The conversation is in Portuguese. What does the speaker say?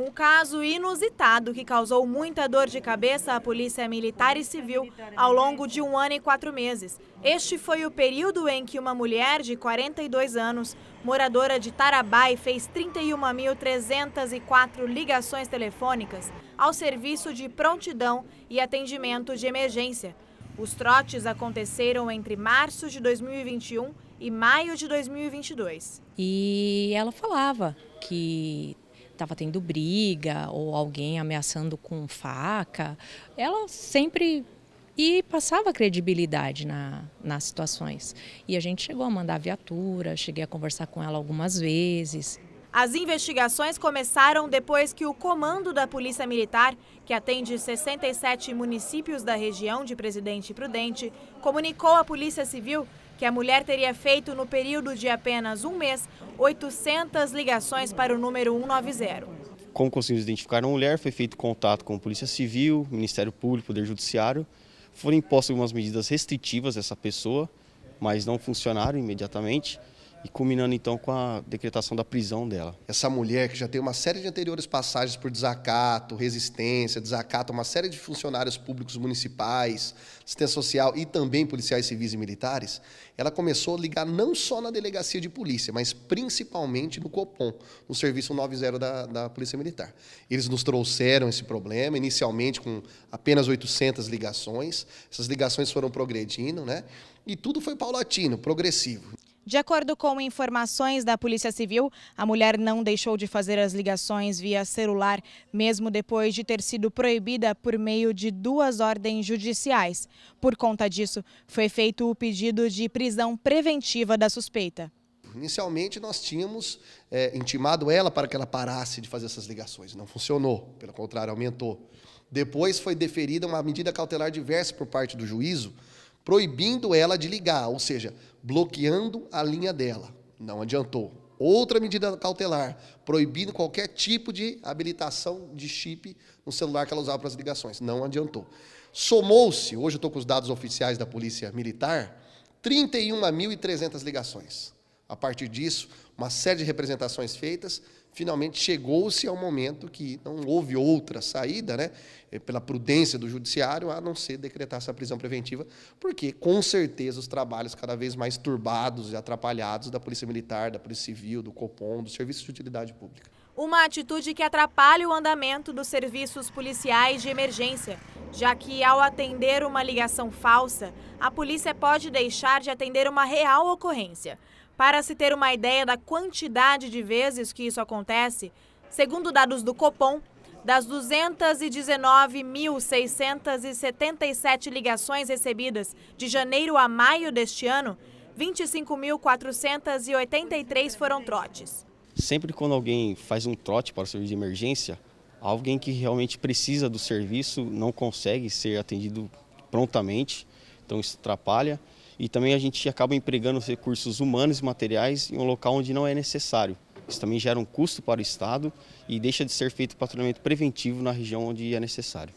Um caso inusitado que causou muita dor de cabeça à Polícia Militar e Civil ao longo de um ano e quatro meses. Este foi o período em que uma mulher de 42 anos, moradora de Tarabai, fez 31.304 ligações telefônicas ao serviço de prontidão e atendimento de emergência. Os trotes aconteceram entre março de 2021 e maio de 2022. E ela falava que estava tendo briga ou alguém ameaçando com faca. Ela sempre e passava credibilidade na, nas situações. E a gente chegou a mandar viatura, cheguei a conversar com ela algumas vezes. As investigações começaram depois que o comando da Polícia Militar, que atende 67 municípios da região de Presidente Prudente, comunicou à Polícia Civil que a mulher teria feito no período de apenas um mês 800 ligações para o número 190. Como conseguimos identificar a mulher, foi feito contato com a Polícia Civil, Ministério Público, Poder Judiciário. Foram impostas algumas medidas restritivas a essa pessoa, mas não funcionaram imediatamente e culminando então com a decretação da prisão dela. Essa mulher que já tem uma série de anteriores passagens por desacato, resistência, desacato, uma série de funcionários públicos municipais, assistência social e também policiais civis e militares, ela começou a ligar não só na delegacia de polícia, mas principalmente no COPOM, no serviço 90 da, da Polícia Militar. Eles nos trouxeram esse problema, inicialmente com apenas 800 ligações, essas ligações foram progredindo, né? E tudo foi paulatino, progressivo. De acordo com informações da Polícia Civil, a mulher não deixou de fazer as ligações via celular, mesmo depois de ter sido proibida por meio de duas ordens judiciais. Por conta disso, foi feito o pedido de prisão preventiva da suspeita. Inicialmente, nós tínhamos é, intimado ela para que ela parasse de fazer essas ligações. Não funcionou, pelo contrário, aumentou. Depois foi deferida uma medida cautelar diversa por parte do juízo, proibindo ela de ligar, ou seja, bloqueando a linha dela. Não adiantou. Outra medida cautelar, proibindo qualquer tipo de habilitação de chip no celular que ela usava para as ligações. Não adiantou. Somou-se, hoje eu estou com os dados oficiais da Polícia Militar, 31.300 ligações. A partir disso, uma série de representações feitas, finalmente chegou-se ao momento que não houve outra saída, né, eh, pela prudência do judiciário, a não ser decretar essa prisão preventiva, porque com certeza os trabalhos cada vez mais turbados e atrapalhados da Polícia Militar, da Polícia Civil, do Copom, do Serviço de Utilidade Pública. Uma atitude que atrapalha o andamento dos serviços policiais de emergência, já que ao atender uma ligação falsa, a polícia pode deixar de atender uma real ocorrência. Para se ter uma ideia da quantidade de vezes que isso acontece, segundo dados do Copom, das 219.677 ligações recebidas de janeiro a maio deste ano, 25.483 foram trotes. Sempre quando alguém faz um trote para o serviço de emergência, alguém que realmente precisa do serviço não consegue ser atendido prontamente, então isso atrapalha e também a gente acaba empregando recursos humanos e materiais em um local onde não é necessário. Isso também gera um custo para o Estado e deixa de ser feito patrulhamento preventivo na região onde é necessário.